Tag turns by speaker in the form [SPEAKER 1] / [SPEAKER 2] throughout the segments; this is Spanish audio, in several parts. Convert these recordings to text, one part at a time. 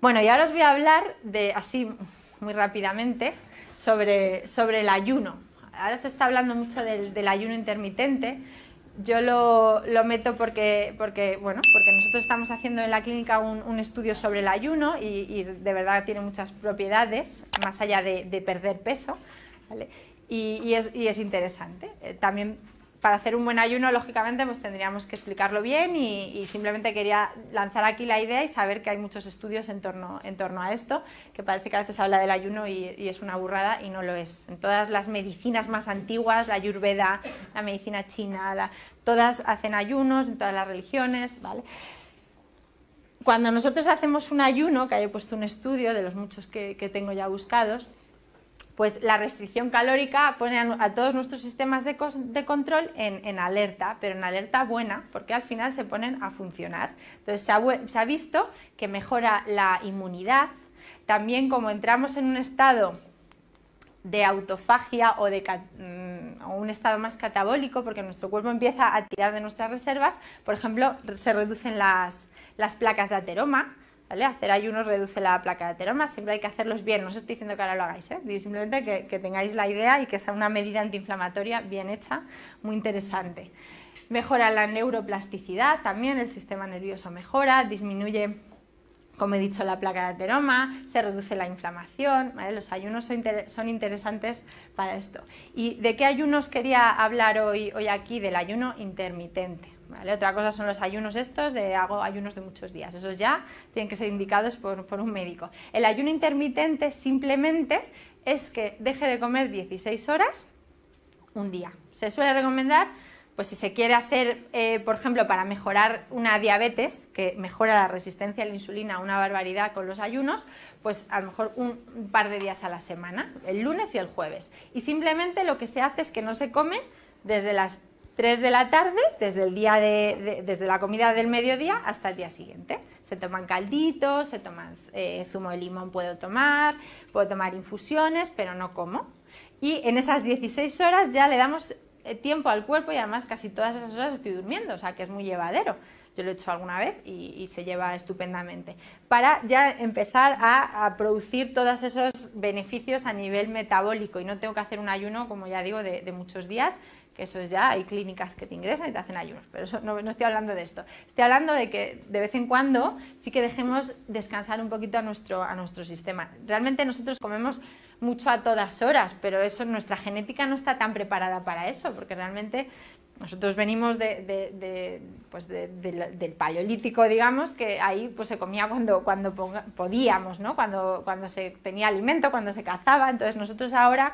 [SPEAKER 1] Bueno, y ahora os voy a hablar de, así muy rápidamente, sobre, sobre el ayuno. Ahora se está hablando mucho del, ayuno intermitente. Yo lo, meto porque, porque, bueno, porque nosotros estamos haciendo en la clínica un, estudio sobre el ayuno y, de verdad tiene muchas propiedades, más allá de, perder peso. Y, es, y, es, interesante. Eh, también para hacer un buen ayuno, lógicamente, pues tendríamos que explicarlo bien y, simplemente quería lanzar aquí la idea y saber que hay muchos estudios en torno, en torno a esto, que parece que a veces habla del ayuno y, es una burrada y no lo es. En todas las medicinas más antiguas, la ayurveda, la medicina china, todas hacen ayunos en todas las religiones, ¿vale? Cuando nosotros hacemos un ayuno, que haya puesto un estudio de los muchos que tengo ya buscados, pues la restricción calórica pone a, todos nuestros sistemas de, control en, alerta, pero en alerta buena, porque al final se ponen a funcionar. Entonces se ha, visto que mejora la inmunidad, también como entramos en un estado de autofagia mm, o un estado más catabólico, porque nuestro cuerpo empieza a tirar de nuestras reservas, por ejemplo, se reducen las, las placas de ateroma, Hacer ayunos reduce la placa de ateroma, siempre hay que hacerlos bien, no os estoy diciendo que ahora lo hagáis, ¿eh? simplemente que, tengáis la idea y que sea una medida antiinflamatoria bien hecha, muy interesante. Mejora la neuroplasticidad, también el sistema nervioso mejora, disminuye como he dicho, la placa de ateroma, se reduce la inflamación, los ayunos son, son, interesantes para esto. ¿Y de qué ayunos quería hablar hoy, hoy aquí? Del ayuno intermitente. Otra cosa son los ayunos estos, de hago ayunos de muchos días, esos ya tienen que ser indicados por, un médico. El ayuno intermitente simplemente es que deje de comer 16 horas un día. Se suele recomendar pues si se quiere hacer, eh, por ejemplo, para mejorar una diabetes, que mejora la resistencia a la insulina, una barbaridad con los ayunos, pues a lo mejor un par de días a la semana, el lunes y el jueves. Y simplemente lo que se hace es que no se come desde las 3 de la tarde, desde, el día de, desde la comida del mediodía hasta el día siguiente. Se toman calditos, se toman eh, zumo de limón, puedo tomar, puedo tomar infusiones, pero no como. Y en esas 16 horas ya le damos eh, tiempo al cuerpo y además casi todas esas horas estoy durmiendo, o sea que es muy llevadero yo lo he hecho alguna vez y, se lleva estupendamente, para ya empezar a, producir todos esos beneficios a nivel metabólico y no tengo que hacer un ayuno, como ya digo, de, muchos días, que eso es ya, hay clínicas que te ingresan y te hacen ayunos, pero eso, no, no, estoy hablando de esto. Estoy hablando de que de vez en cuando sí que dejemos descansar un poquito a nuestro, a nuestro sistema. Realmente nosotros comemos mucho a todas horas, pero eso nuestra genética no está tan preparada para eso, porque realmente nosotros venimos pues del paleolítico, digamos, que ahí pues, se comía cuando, cuando podíamos, ¿no? cuando, se tenía alimento, cuando se cazaba. Entonces nosotros ahora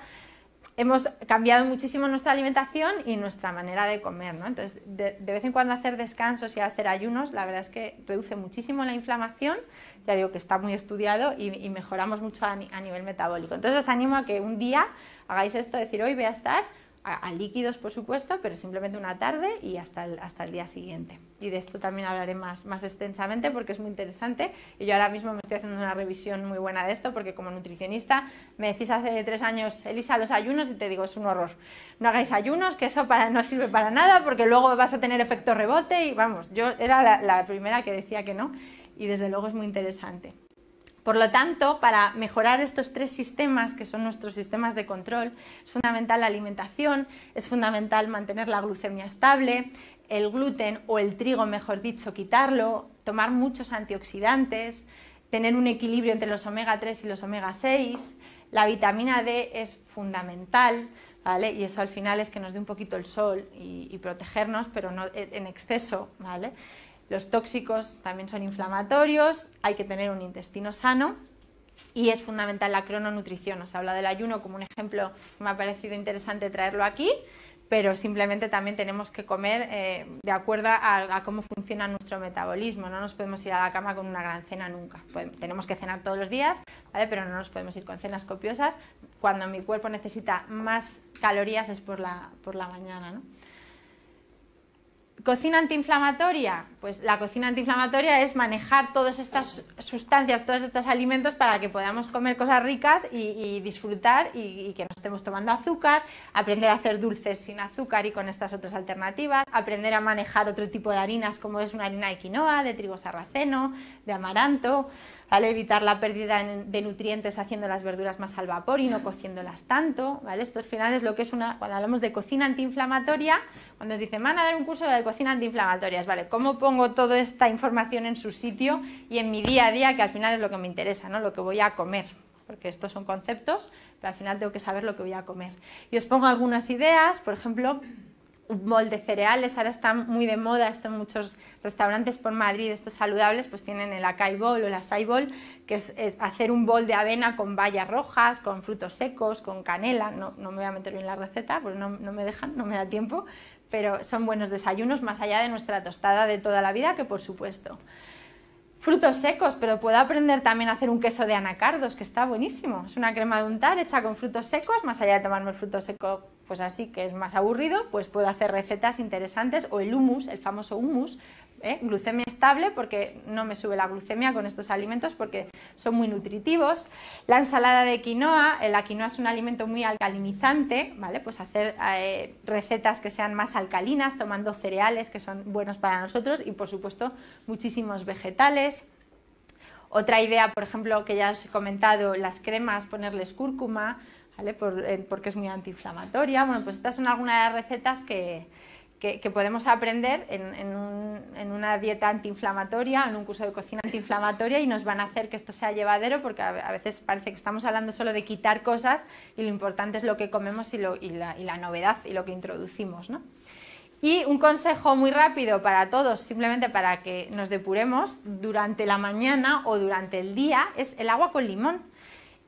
[SPEAKER 1] hemos cambiado muchísimo nuestra alimentación y nuestra manera de comer, Entonces, de, vez en cuando hacer descansos y hacer ayunos, la verdad es que reduce muchísimo la inflamación, ya digo que está muy estudiado y, mejoramos mucho a, nivel metabólico. Entonces, os animo a que un día hagáis esto, decir, hoy voy a estar a, líquidos, por supuesto, pero simplemente una tarde y hasta el, hasta el día siguiente. Y de esto también hablaré más, más extensamente porque es muy interesante. Y yo ahora mismo me estoy haciendo una revisión muy buena de esto porque como nutricionista me decís hace tres años, Elisa, los ayunos y te digo, es un horror. No hagáis ayunos, que eso no sirve para nada porque luego vas a tener efecto rebote y vamos, yo era la primera que decía que no y desde luego es muy interesante. Por lo tanto, para mejorar estos tres sistemas, que son nuestros sistemas de control, es fundamental la alimentación, es fundamental mantener la glucemia estable, el gluten o el trigo, mejor dicho, quitarlo, tomar muchos antioxidantes, tener un equilibrio entre los omega 3 y los omega 6, la vitamina D es fundamental, ¿Vale? Y eso al final es que nos dé un poquito el sol y, protegernos, pero no en exceso, ¿vale? Los tóxicos también son inflamatorios, hay que tener un intestino sano y es fundamental la crononutrición. Os he hablado del ayuno como un ejemplo me ha parecido interesante traerlo aquí, pero simplemente también tenemos que comer eh, de acuerdo a, cómo funciona nuestro metabolismo. No nos podemos ir a la cama con una gran cena nunca. Pues, tenemos que cenar todos los días, pero no nos podemos ir con cenas copiosas. Cuando mi cuerpo necesita más calorías es por la, mañana. Cocina antiinflamatoria, pues la cocina antiinflamatoria es manejar todas estas sustancias, todos estos alimentos para que podamos comer cosas ricas y, disfrutar y, que no estemos tomando azúcar, aprender a hacer dulces sin azúcar y con estas otras alternativas, aprender a manejar otro tipo de harinas como es una harina de quinoa, de trigo sarraceno, de amaranto, ¿vale? evitar la pérdida de nutrientes haciendo las verduras más al vapor y no cociéndolas tanto, ¿vale? Esto al final es lo que es una, cuando hablamos de cocina antiinflamatoria, cuando nos dicen, van a dar un curso de cocina antiinflamatoria, ¿vale? ¿Cómo pongo pongo toda esta información en su sitio y en mi día a día, que al final es lo que me interesa, ¿no? lo que voy a comer, porque estos son conceptos, pero al final tengo que saber lo que voy a comer. Y os pongo algunas ideas, por ejemplo, un bol de cereales, ahora está muy de moda, están en muchos restaurantes por Madrid, estos saludables, pues tienen el acai bowl o el acai que es, hacer un bol de avena con bayas rojas, con frutos secos, con canela, no, no me voy a meter bien la receta, porque no, no me dejan, no me da tiempo, pero son buenos desayunos más allá de nuestra tostada de toda la vida, que por supuesto. Frutos secos, pero puedo aprender también a hacer un queso de anacardos, que está buenísimo. Es una crema de untar hecha con frutos secos, más allá de tomarme el fruto seco, pues así que es más aburrido, pues puedo hacer recetas interesantes o el hummus, el famoso hummus, ¿eh? glucemia estable porque no me sube la glucemia con estos alimentos porque son muy nutritivos. La ensalada de quinoa, eh, la quinoa es un alimento muy alcalinizante, ¿vale? Pues hacer eh, recetas que sean más alcalinas, tomando cereales que son buenos para nosotros y por supuesto muchísimos vegetales. Otra idea, por ejemplo, que ya os he comentado, las cremas, ponerles cúrcuma, porque es muy antiinflamatoria. Bueno, pues estas son algunas de las recetas que, que, podemos aprender en, una dieta antiinflamatoria, en un curso de cocina antiinflamatoria y nos van a hacer que esto sea llevadero porque a, veces parece que estamos hablando solo de quitar cosas y lo importante es lo que comemos y, la, novedad y lo que introducimos. Y un consejo muy rápido para todos, simplemente para que nos depuremos durante la mañana o durante el día, es el agua con limón.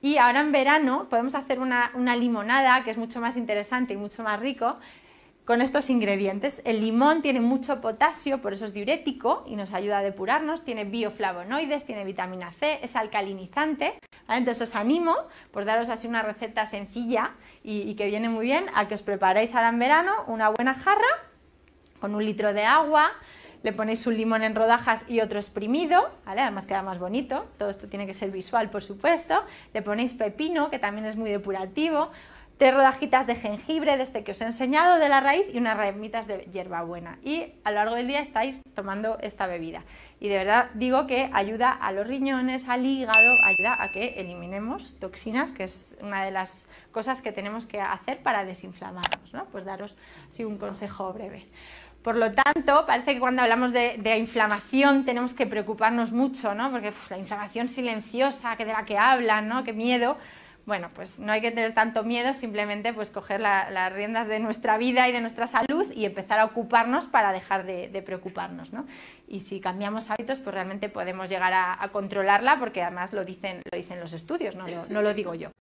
[SPEAKER 1] Y ahora en verano podemos hacer una, una limonada que es mucho más interesante y mucho más rico, con estos ingredientes. El limón tiene mucho potasio, por eso es diurético y nos ayuda a depurarnos, tiene bioflavonoides, tiene vitamina C, es alcalinizante. Entonces os animo, por daros así una receta sencilla y, que viene muy bien, a que os preparéis ahora en verano una buena jarra con un litro de agua, le ponéis un limón en rodajas y otro exprimido, además queda más bonito, todo esto tiene que ser visual por supuesto, le ponéis pepino que también es muy depurativo, tres rodajitas de jengibre de este que os he enseñado de la raíz y unas ramitas de hierbabuena. Y a lo largo del día estáis tomando esta bebida. Y de verdad digo que ayuda a los riñones, al hígado, ayuda a que eliminemos toxinas, que es una de las cosas que tenemos que hacer para desinflamarnos. ¿no? Pues daros así un consejo breve. Por lo tanto, parece que cuando hablamos de, inflamación tenemos que preocuparnos mucho, ¿no? Porque la inflamación silenciosa, que de la que hablan, ¿no? Qué miedo bueno, pues no hay que tener tanto miedo, simplemente pues coger las riendas de nuestra vida y de nuestra salud y empezar a ocuparnos para dejar de, preocuparnos, ¿no? Y si cambiamos hábitos, pues realmente podemos llegar a, controlarla, porque además lo dicen, lo dicen los estudios, no lo digo yo.